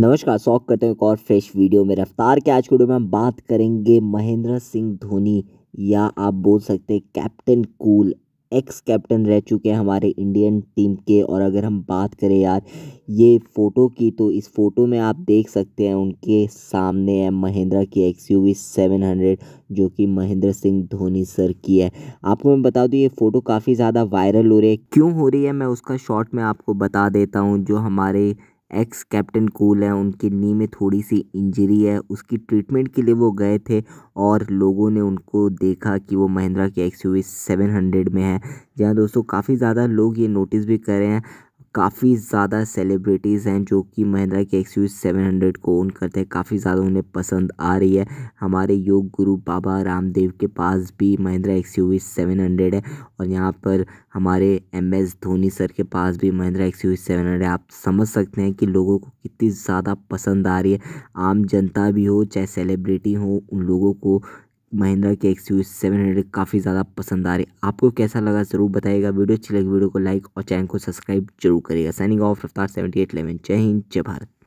नमस्कार शौक करते हैं एक और फ्रेश वीडियो में रफ्तार के आज के वीडियो में हम बात करेंगे महेंद्र सिंह धोनी या आप बोल सकते हैं कैप्टन कूल एक्स कैप्टन रह चुके हैं हमारे इंडियन टीम के और अगर हम बात करें यार ये फ़ोटो की तो इस फ़ोटो में आप देख सकते हैं उनके सामने है महिंद्रा की X U V seven hundred जो कि महेंद्र सिंह धोनी सर की है आपको मैं बता दूं तो ये फ़ोटो काफ़ी ज़्यादा वायरल हो रही है क्यों हो रही है मैं उसका शॉर्ट में आपको बता देता हूँ जो हमारे एक्स कैप्टन कूल है उनकी नी में थोड़ी सी इंजरी है उसकी ट्रीटमेंट के लिए वो गए थे और लोगों ने उनको देखा कि वो महिंद्रा के X U V seven hundred में है जहाँ दोस्तों काफ़ी ज़्यादा लोग ये नोटिस भी कर रहे हैं काफ़ी ज़्यादा सेलिब्रिटीज़ हैं जो कि महिंद्रा के एक्स यू सेवन हंड्रेड को ओन करते हैं काफ़ी ज़्यादा उन्हें पसंद आ रही है हमारे योग गुरु बाबा रामदेव के पास भी Mahindra X U V seven hundred है और यहाँ पर हमारे एम एस धोनी सर के पास भी Mahindra X U seven hundred आप समझ सकते हैं कि लोगों को कितनी ज़्यादा पसंद आ रही है आम जनता भी हो चाहे सेलिब्रिटी हो उन लोगों को महिंद्रा के एक्स यू सेवन हंड्रेड काफ़ी ज़्यादा पसंद आ रही आपको कैसा लगा ज़रूर बताएगा वीडियो अच्छी लगी वीडियो को लाइक और चैनल को सब्सक्राइब जरूर करेगा signing off Raftaar seventy eight eleven जय हिंद जय भारत